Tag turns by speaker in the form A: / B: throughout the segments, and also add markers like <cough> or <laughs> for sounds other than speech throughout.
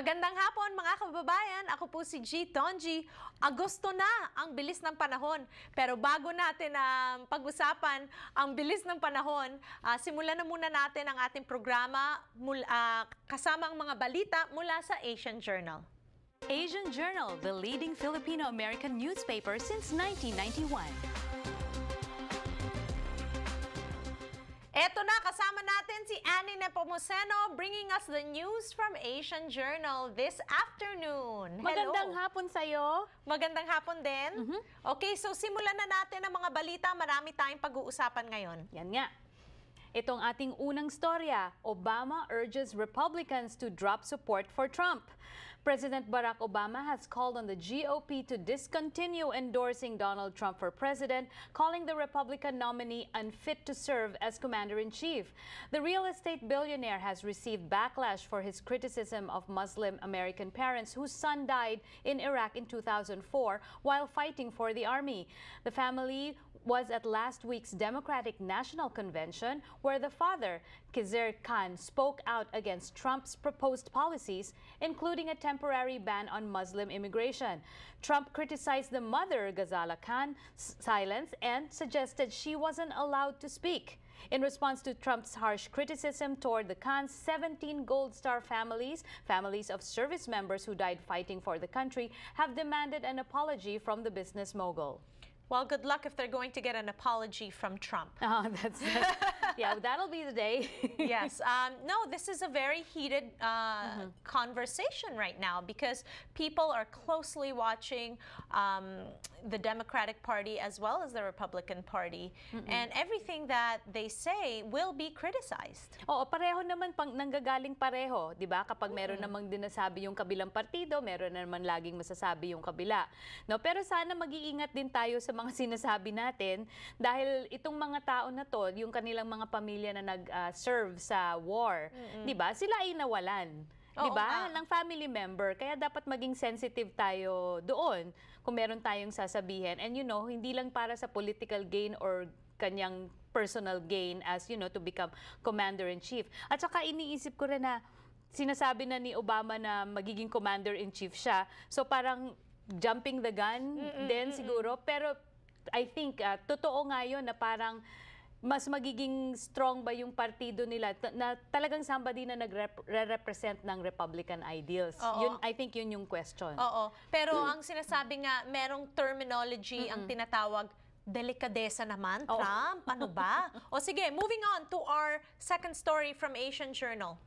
A: Magandang hapon mga kababayan, ako po si G. Tonji. Agosto na ang bilis ng panahon. Pero bago natin um, pag-usapan ang bilis ng panahon, uh, simulan na muna natin ang ating programa mula, uh, kasama ang mga balita mula sa Asian Journal. Asian Journal, the leading Filipino-American newspaper since 1991. Eto na, kasama natin si Annie Nepomuceno bringing us the news from Asian Journal this afternoon. Hello. Magandang hapon sa'yo. Magandang hapon din. Mm -hmm. Okay, so simulan na natin ang mga balita. Marami tayong pag-uusapan ngayon. Yan nga.
B: Itong ating unang storya, Obama urges Republicans to drop support for Trump. President Barack Obama has called on the GOP to discontinue endorsing Donald Trump for president, calling the Republican nominee unfit to serve as commander-in-chief. The real estate billionaire has received backlash for his criticism of Muslim American parents whose son died in Iraq in 2004 while fighting for the army. The family was at last week's Democratic National Convention, where the father, Kizir Khan, spoke out against Trump's proposed policies, including a temporary ban on Muslim immigration. Trump criticized the mother, Ghazala Khan's silence and suggested she wasn't allowed to speak. In response to Trump's harsh criticism toward the Khan's 17 Gold Star families, families of service members who died fighting for the country, have demanded an
A: apology from the business mogul. Well, good luck if they're going to get an apology from Trump. <laughs> Oh, that's, that's <laughs> yeah, that'll be the day. <laughs> yes. Um, no, this is a very heated uh, mm -hmm. conversation right now because people are closely watching um, the Democratic Party as well as the Republican Party, mm -mm. and everything that they say will be criticized. Oh, pareho naman pang nanggagaling
B: di ba? Kapag meron namang dinasabi yung kabilang partido, meron naman laging masasabi yung kabila. No, pero sana mag-iingat din tayo sa mga sinasabi natin dahil itong mga tao na to, yung kanilang mga pamilya na nag-serve ah, uh, sa war, mm-hmm. 'di ba? Sila ay nawalan. 'Di ba? Ng family member. Kaya dapat maging sensitive tayo doon kung meron tayong sasabihin. And you know, hindi lang para sa political gain or kanyang personal gain as you know to become commander in chief. At saka iniisip ko rin na sinasabi na ni Obama na magiging commander in chief siya. So parang jumping the gun mm -mm, then mm -mm. siguro pero I think uh, totoo nga yun na parang mas magiging strong ba yung partido nila na talagang somebody na nagre-represent ng Republican ideals? Oo. Yun, I think yun yung question. Oo.
A: Pero mm. ang sinasabi nga, merong terminology Mm-mm. ang tinatawag delikadesa naman, oh. Trump. Ano ba? <laughs> o sige, moving on to our second story from Asian Journal.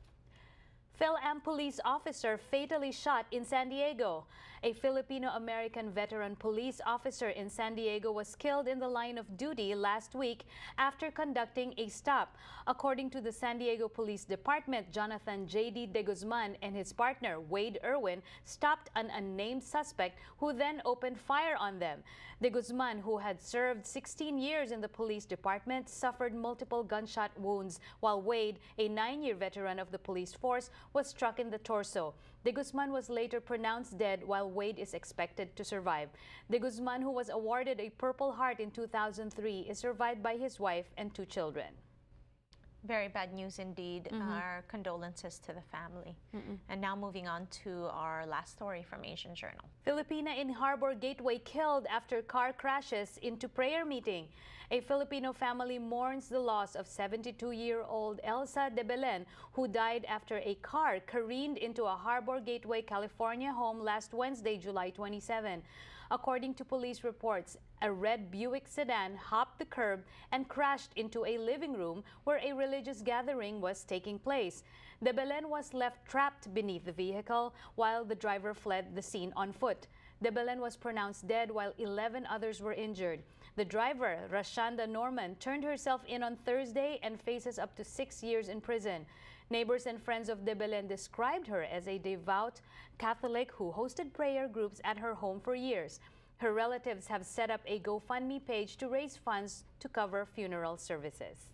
B: PhilAm police officer fatally shot in San Diego. A Filipino-American veteran police officer in San Diego was killed in the line of duty last week after conducting a stop. According to the San Diego Police Department, Jonathan J.D. De Guzman and his partner, Wade Irwin, stopped an unnamed suspect who then opened fire on them. De Guzman, who had served 16 years in the police department, suffered multiple gunshot wounds, while Wade, a nine-year veteran of the police force, was struck in the torso. De Guzman was later pronounced dead while Wade is expected to survive. De Guzman, who was awarded a Purple Heart in 2003, is survived by his wife and two children
A: very bad news indeed. Mm -hmm. Our condolences to the family. Mm -mm. And now moving on to our last story from Asian Journal.
B: Filipina in Harbor Gateway killed after car crashes into prayer meeting. A Filipino family mourns the loss of 72-year-old Elsa de Belen, who died after a car careened into a Harbor Gateway, California home last Wednesday, July 27. According to police reports, a red Buick sedan hopped the curb and crashed into a living room where a religious gathering was taking place. The Belen was left trapped beneath the vehicle while the driver fled the scene on foot. The Belen was pronounced dead while 11 others were injured. The driver, Rashanda Norman, turned herself in on Thursday and faces up to six years in prison. Neighbors and friends of de described her as a devout Catholic who hosted prayer groups at her home for years. Her relatives have set up a GoFundMe page to raise funds to cover funeral services.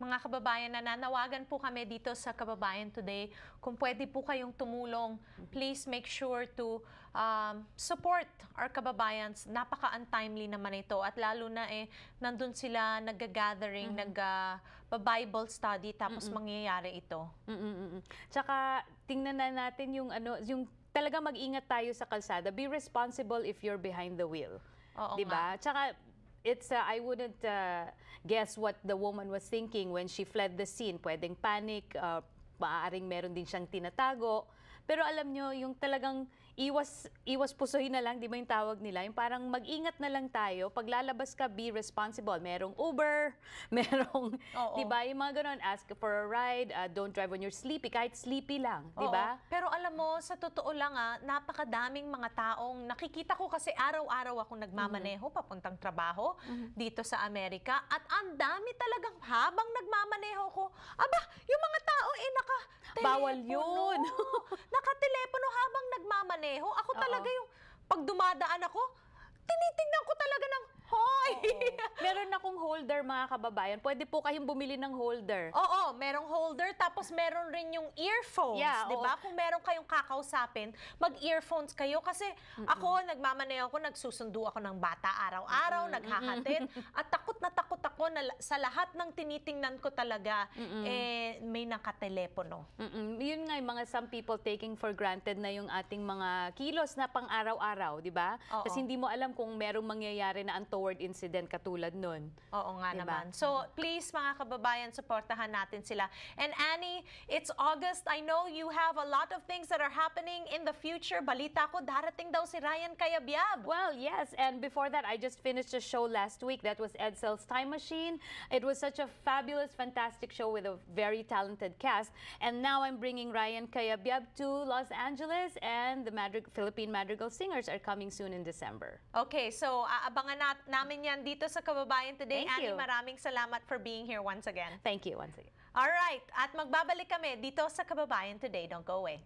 A: Mga kababayan, nananawagan po kami dito sa Kababayan Today. Kung pwede po kayong tumulong, please make sure to um, support our kababayans. Napaka-untimely naman ito. At lalo na eh, nandun sila nag-gathering, mm-hmm. nag- uh, Bible study tapos Mm-mm. mangyayari ito. Mm-mm. -mm. Tsaka
B: tingnan na natin yung ano yung talaga mag-ingat tayo sa kalsada. Be responsible if you're behind the wheel. Oo 'Di ba? Tsaka it's uh, I wouldn't uh, guess what the woman was thinking when she fled the scene. Pwedeng panic, uh, maaaring meron din siyang tinatago. Pero alam nyo, yung talagang iwas iwas pusuhin na lang, 'di ba yung tawag nila? Yung parang mag-ingat na lang tayo. Paglalabas ka, be responsible. Merong Uber, <laughs>
A: merong 'di ba? Yung mga ganun, ask for a ride, uh, don't drive when you're sleepy, kahit sleepy lang, 'di ba? Pero alam mo, sa totoo lang ah, napakadaming mga taong nakikita ko kasi araw-araw ako nagmamaneho mm-hmm. papuntang trabaho mm-hmm. dito sa Amerika at ang dami talagang habang nagmamaneho ko, aba, yung mga tao eh naka Bawal 'yun. <laughs> Naka-telepono habang nagmamaneho pareho. Ako talaga Oo. yung, pag dumadaan ako, tinitingnan ko talaga ng, hoy! meron akong holder, mga kababayan. Pwede po kayong bumili ng holder. Oo, merong holder, tapos meron rin yung earphones, Yeah, di ba? Kung meron kayong kakausapin, mag-earphones kayo. Kasi ako, nagmamanayaw ako, nagsusundo ako ng bata araw-araw, naghahatid, at takot na takot ako ako na sa lahat ng tinitingnan ko talaga Mm-mm. eh may nakatelepono. Mm-mm. Yun nga yung mga some
B: people taking for granted na yung ating mga kilos na pang-araw-araw, di ba? Kasi hindi mo
A: alam kung merong mangyayari na untoward incident katulad nun. Oo nga diba? naman. So please mga kababayan, supportahan natin sila. And Annie, it's August. I know you have a lot of things that are happening in the future. Balita ko darating daw si Ryan Kayabyab. Well,
B: yes. And before that, I just finished a show last week that was Edsel's Time Machine machine. It was such a fabulous, fantastic show with a very talented cast. And now I'm bringing Ryan Kayabyab to Los Angeles and the Madrig Philippine Madrigal Singers are coming soon in December.
A: Okay, so aabangan nat namin yan dito sa Kababayan today. Thank Annie, you. maraming salamat for being here once again. Thank you once again. All right, at magbabalik kami dito sa Kababayan today. Don't go away.